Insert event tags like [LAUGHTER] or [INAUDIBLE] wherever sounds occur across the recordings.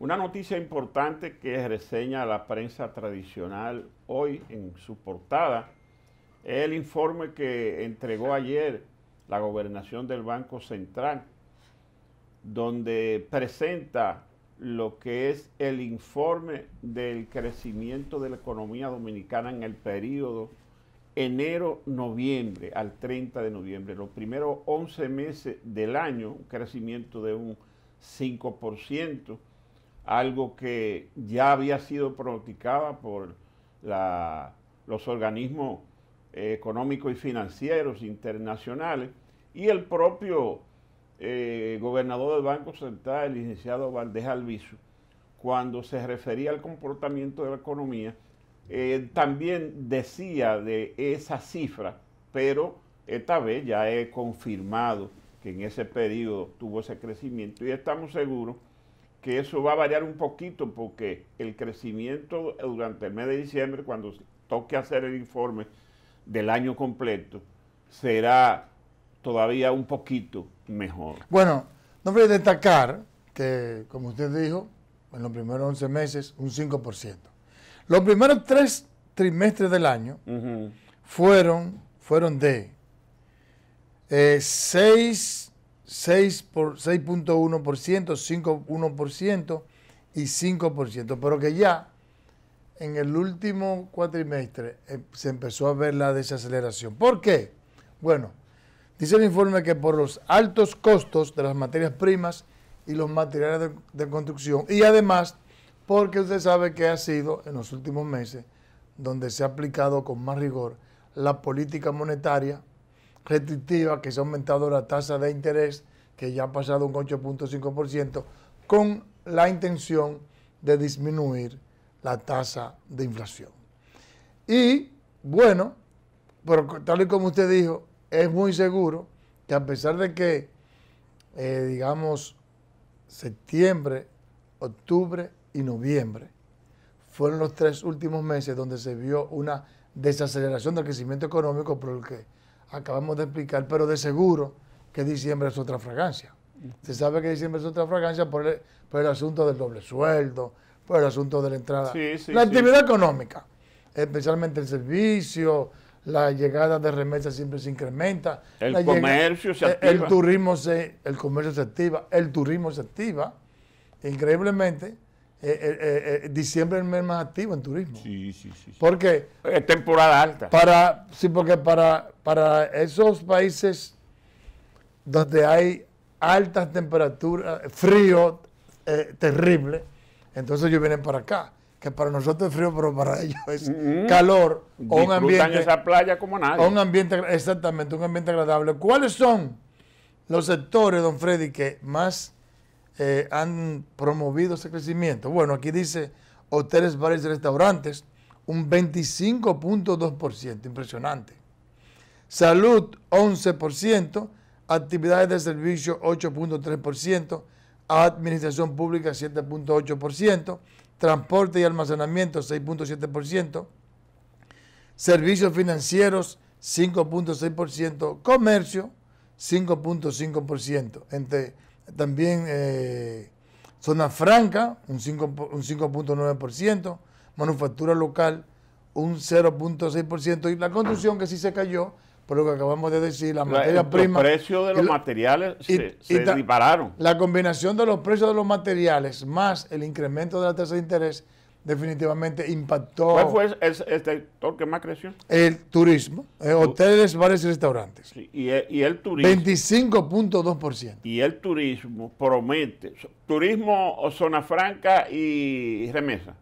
Una noticia importante que reseña la prensa tradicional hoy en su portada es el informe que entregó ayer la gobernación del Banco Central, donde presenta lo que es el informe del crecimiento de la economía dominicana en el periodo enero-noviembre al 30 de noviembre, los primeros 11 meses del año, un crecimiento de un 5%, algo que ya había sido pronosticado por los organismos eh, económicos y financieros internacionales y el propio eh, gobernador del Banco Central, el licenciado Valdés Alviso, cuando se refería al comportamiento de la economía, eh, también decía de esa cifra, pero esta vez ya he confirmado que en ese periodo tuvo ese crecimiento y estamos seguros que eso va a variar un poquito porque el crecimiento durante el mes de diciembre, cuando toque hacer el informe del año completo, será todavía un poquito mejor. Bueno, no voy a destacar que, como usted dijo, en los primeros 11 meses, un 5%. Los primeros tres trimestres del año fueron, fueron de eh, 6 6.1%, 5.1% y 5%, pero que ya en el último cuatrimestre eh, se empezó a ver la desaceleración. ¿Por qué? Bueno, dice el informe que por los altos costos de las materias primas y los materiales de construcción, y además porque usted sabe que ha sido en los últimos meses donde se ha aplicado con más rigor la política monetaria restrictivas que se ha aumentado la tasa de interés, que ya ha pasado un 8.5%, con la intención de disminuir la tasa de inflación. Y bueno, pero tal y como usted dijo, es muy seguro que a pesar de que, eh, digamos, septiembre, octubre y noviembre fueron los tres últimos meses donde se vio una desaceleración del crecimiento económico, ¿por que acabamos de explicar, pero de seguro que diciembre es otra fragancia. Se sabe que diciembre es otra fragancia por el, por asunto del doble sueldo, por el asunto de la entrada. Sí, la actividad económica, especialmente el servicio, la llegada de remesas siempre se incrementa. El comercio se e-, activa. El, turismo se, el comercio se activa, el turismo se activa. Increíblemente, eh, eh, eh, diciembre es el mes más activo en turismo. Sí, sí, sí. ¿Por Porque... Es temporada alta. Para, sí, porque para, para esos países donde hay altas temperaturas, frío terrible, entonces ellos vienen para acá que para nosotros es frío, pero para [LAUGHS] ellos es mm-hmm. calor o un ambiente. esa playa como nadie. Un ambiente, exactamente, un ambiente agradable. ¿Cuáles son los sectores, don Freddy, que más eh, han promovido ese crecimiento? Bueno, aquí dice hoteles, bares y restaurantes, un 25.2%, impresionante. Salud, 11%, actividades de servicio, 8.3%, administración pública, 7.8%, transporte y almacenamiento, 6.7%, servicios financieros, 5.6%, comercio, 5.5%, entre también eh, zona franca, un 5.9%, un manufactura local, un 0.6%, y la construcción que sí se cayó, por lo que acabamos de decir, la, materia prima. Los precios de los materiales se, dispararon. La combinación de los precios de los materiales más el incremento de la tasa de interés definitivamente impactó. ¿Cuál fue el, sector este que más creció? El turismo, eh, hoteles, bares y restaurantes. Sí, y, el, turismo. 25.2%. Y el turismo promete. Turismo, zona franca y remesa.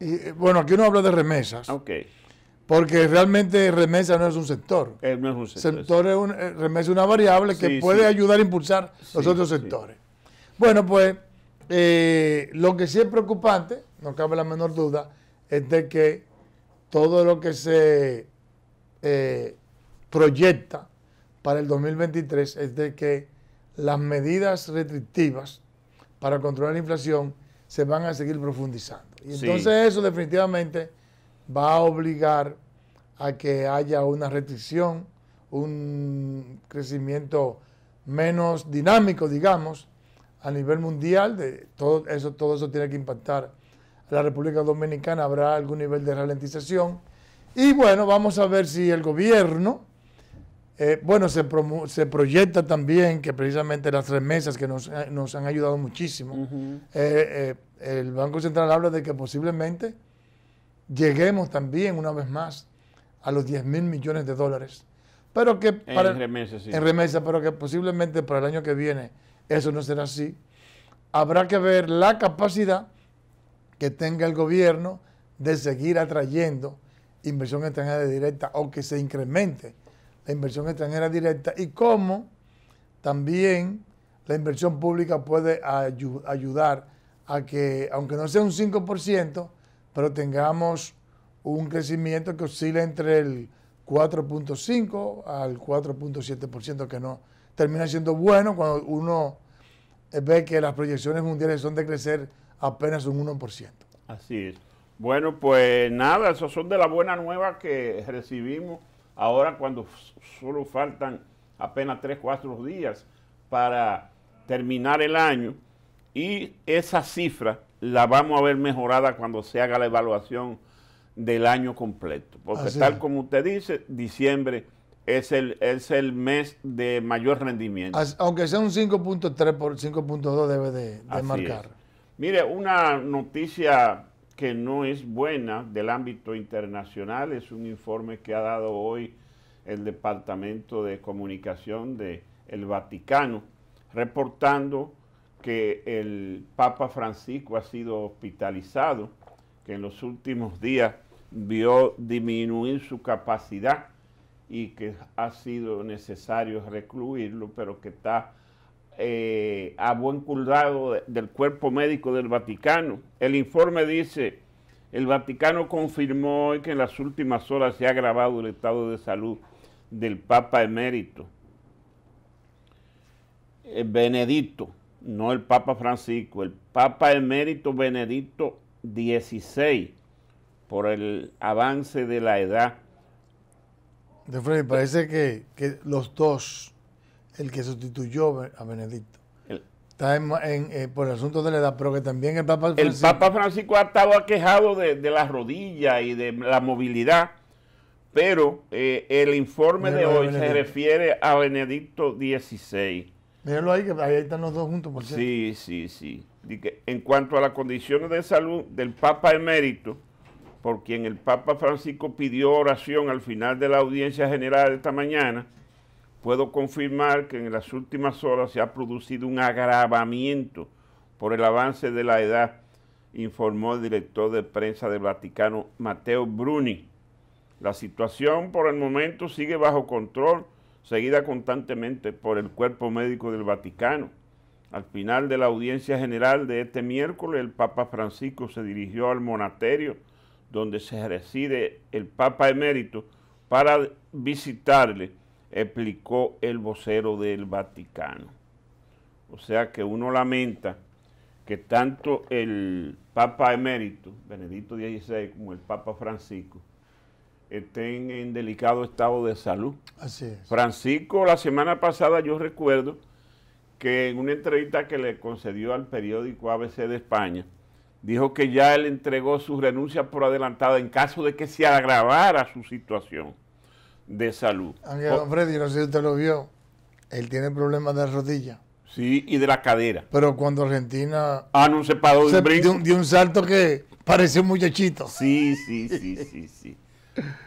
Eh, bueno, aquí uno habla de remesas. Ok. Porque realmente remesa no es un sector. Eh, no es un sector. sector es un, remesa es una variable que puede ayudar a impulsar los otros sectores. Bueno, pues eh, lo que sí es preocupante, no cabe la menor duda, es de que todo lo que se eh, proyecta para el 2023 es de que las medidas restrictivas para controlar la inflación se van a seguir profundizando. Y entonces eso definitivamente va a obligar a que haya una restricción, un crecimiento menos dinámico, digamos, a nivel mundial, de todo eso, todo eso tiene que impactar a la República Dominicana, habrá algún nivel de ralentización. Y bueno, vamos a ver si el gobierno, eh, bueno, se, se, proyecta también que precisamente las remesas que eh, nos, han ayudado muchísimo, eh, el Banco Central habla de que posiblemente lleguemos también una vez más a los 10 mil millones de dólares. Pero que para, en remesas, en pero que posiblemente para el año que viene eso no será así. Habrá que ver la capacidad que tenga el gobierno de seguir atrayendo inversión extranjera directa o que se incremente la inversión extranjera directa y cómo también la inversión pública puede ayudar a que, aunque no sea un 5%, pero tengamos un crecimiento que oscila entre el 4.5 al 4.7% que no termina siendo bueno cuando uno eh, ve que las proyecciones mundiales son de crecer apenas un 1%. Así es. Bueno, pues nada, esos son de las buenas nuevas que recibimos ahora cuando solo faltan apenas 3, 4 días para terminar el año y esa cifra la vamos a ver mejorada cuando se haga la evaluación del año completo. Porque tal como usted dice, diciembre es el, mes de mayor rendimiento. aunque sea un 5.3 por 5.2 debe de, marcar. Mire, una noticia que no es buena del ámbito internacional es un informe que ha dado hoy el Departamento de Comunicación del Vaticano, reportando que el Papa Francisco ha sido hospitalizado, que en los últimos días vio disminuir su capacidad y que ha sido necesario recluirlo, pero que está eh, a buen cuidado del cuerpo médico del Vaticano. El informe dice, el Vaticano confirmó hoy que en las últimas horas se ha agravado el estado de salud del Papa emérito Benedito, eh, Benedicto, no el Papa Francisco, el Papa emérito Benedicto XVI, por el avance de la edad de parece que, los dos, el que sustituyó a Benedicto, está en, eh, por el asunto de la edad, pero que también el Papa Francisco... El Papa Francisco ha estado aquejado de, de las rodillas y de la movilidad, pero eh, el informe de hoy se refiere a Benedicto XVI. Míralo ahí, que ahí están los dos juntos, Sí, sí, sí. En cuanto a las condiciones de salud del Papa Emérito, por quien el Papa Francisco pidió oración al final de la audiencia general esta mañana, puedo confirmar que en las últimas horas se ha producido un agravamiento por el avance de la edad, informó el director de prensa del Vaticano, Mateo Bruni. La situación por el momento sigue bajo control, seguida constantemente por el cuerpo médico del Vaticano. Al final de la audiencia general de este miércoles, el Papa Francisco se dirigió al monasterio donde se reside el Papa emérito, para visitarle, explicó el vocero del Vaticano. O sea que uno lamenta que tanto el Papa emérito, Benedicto XVI, como el Papa Francisco, estén en delicado estado de salud. Así es. Francisco, la semana pasada yo recuerdo que en una entrevista que le concedió al periódico ABC de España, dijo que ya él entregó su renuncia por adelantada en caso de que se agravara su situación de salud. Amigo don oh. Freddy, no sé si usted lo vio, él tiene problemas de rodilla. Sí, y de la cadera. Pero cuando Argentina... Ah, no, se de un, un salto que pareció un muchachito. Sí, sí, sí, sí, sí.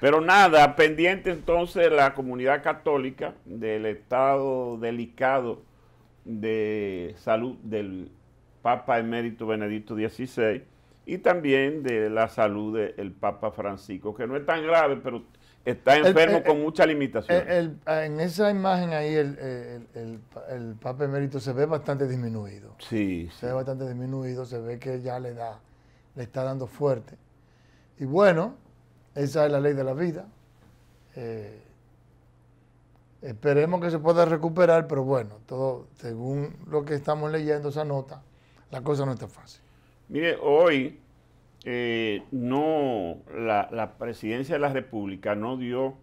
Pero nada, pendiente entonces la comunidad católica del estado delicado de salud del Papa Emérito Benedicto XVI, y también de la salud del Papa Francisco, que no es tan grave, pero está enfermo con mucha limitación. en esa imagen ahí el, Papa Emérito se ve bastante disminuido. Sí. Se ve bastante disminuido, se ve que ya le da, le está dando fuerte. Y bueno, esa es la ley de la vida. Eh, esperemos que se pueda recuperar, pero bueno, todo según lo que estamos leyendo, esa nota, la cosa no está fácil. Mire, hoy eh, no la, presidencia de la República no dio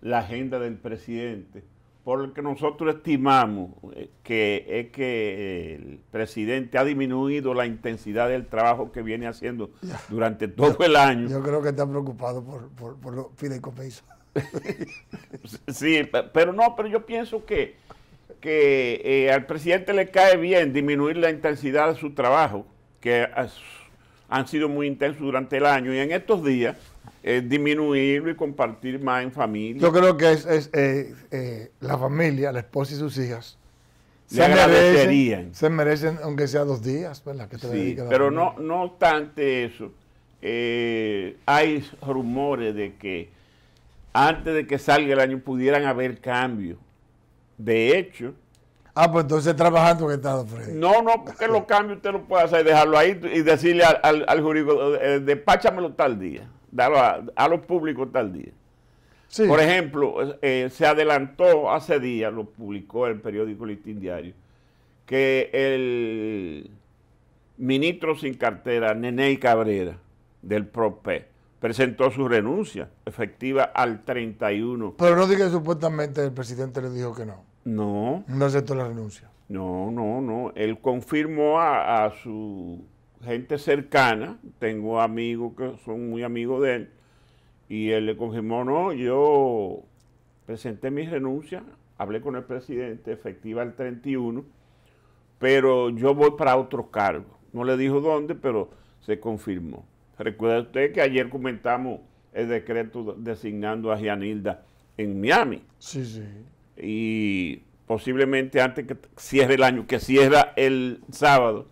la agenda del presidente, porque que nosotros estimamos eh, que es que el presidente ha disminuido la intensidad del trabajo que viene haciendo durante todo el año. Yo creo que está preocupado por, por, por los [LAUGHS] sí, pero no, pero yo pienso que que eh, al presidente le cae bien disminuir la intensidad de su trabajo, que han sido muy intensos durante el año, y en estos días eh, disminuirlo y compartir más en familia. Yo creo que es, eh, la familia, la esposa y sus hijas. se merecen, se merecen, aunque sea dos días, pero no, no obstante eso, hay rumores de que antes de que salga el año pudieran haber cambios de hecho. Ah, pues entonces trabajando que Estado Freddy. No, no, porque los cambios usted lo puede hacer, dejarlo ahí y decirle al, al, jurídico, eh, despáchamelo tal día, dalo a, los públicos tal día. Sí. Por ejemplo, eh, se adelantó hace días, lo publicó el periódico Listín Diario, que el ministro sin cartera, nené Cabrera, del PROPE, presentó su renuncia efectiva al 31. Pero no diga que supuestamente el presidente le dijo que no. No. No aceptó la renuncia. No, no, no. Él confirmó a, su gente cercana, tengo amigos que son muy amigos de él, y él le confirmó, no, yo presenté mi renuncia, hablé con el presidente, efectiva el 31, pero yo voy para otro cargo. No le dijo dónde, pero se confirmó. Recuerda usted que ayer comentamos el decreto designando a Gianilda en Miami. Sí, sí y posiblemente antes que cierre el año, que cierra el sábado,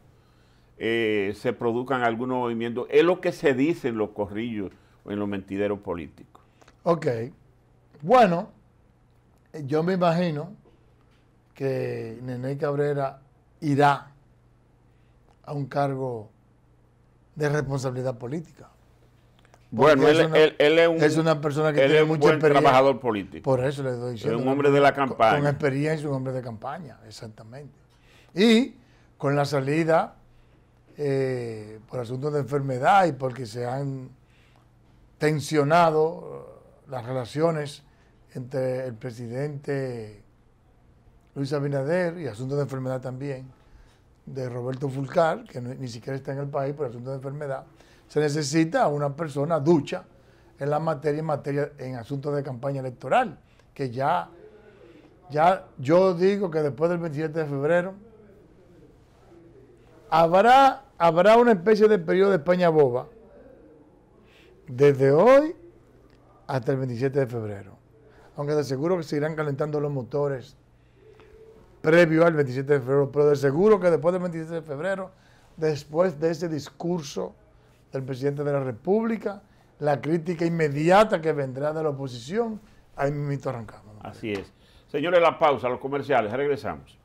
eh, se produzcan algunos movimientos. Es lo que se dice en los corrillos o en los mentideros políticos. Ok. Bueno, yo me imagino que Nene Cabrera irá a un cargo de responsabilidad política. Bueno, él es, una, un, persona que tiene es buen trabajador político. Por eso le doy Es un hombre de la campaña. Con, con experiencia, un hombre de campaña, exactamente. Y con la salida eh, por asuntos de enfermedad y porque se han tensionado eh, las relaciones entre el presidente Luis Abinader y asuntos de enfermedad también, de Roberto Fulcar, que ni siquiera está en el país por asuntos de enfermedad se necesita una persona ducha en la materia en en asuntos de campaña electoral, que ya, ya yo digo que después del 27 de febrero habrá, habrá una especie de periodo de España boba desde hoy hasta el 27 de febrero. Aunque de seguro que se irán calentando los motores previo al 27 de febrero, pero de seguro que después del 27 de febrero, después de ese discurso del presidente de la República, la crítica inmediata que vendrá de la oposición, ahí mismo arrancamos. Así es. Señores, la pausa, los comerciales, regresamos.